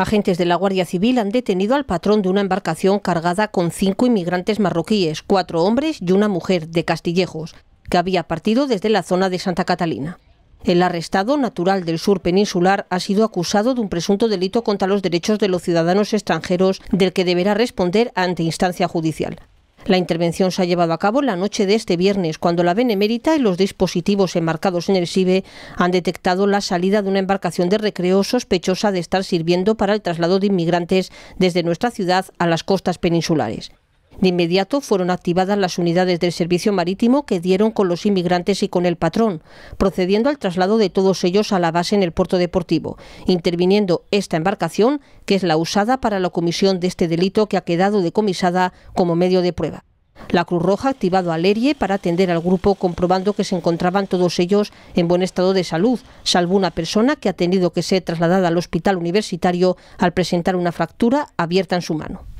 Agentes de la Guardia Civil han detenido al patrón de una embarcación cargada con cinco inmigrantes marroquíes, cuatro hombres y una mujer de Castillejos, que había partido desde la zona de Santa Catalina. El arrestado, natural del sur peninsular, ha sido acusado de un presunto delito contra los derechos de los ciudadanos extranjeros del que deberá responder ante instancia judicial. La intervención se ha llevado a cabo la noche de este viernes, cuando la Benemérita y los dispositivos enmarcados en el SIBE han detectado la salida de una embarcación de recreo sospechosa de estar sirviendo para el traslado de inmigrantes desde nuestra ciudad a las costas peninsulares. De inmediato fueron activadas las unidades del servicio marítimo que dieron con los inmigrantes y con el patrón, procediendo al traslado de todos ellos a la base en el puerto deportivo, interviniendo esta embarcación, que es la usada para la comisión de este delito que ha quedado decomisada como medio de prueba. La Cruz Roja ha activado a Lerie e para atender al grupo comprobando que se encontraban todos ellos en buen estado de salud, salvo una persona que ha tenido que ser trasladada al hospital universitario al presentar una fractura abierta en su mano.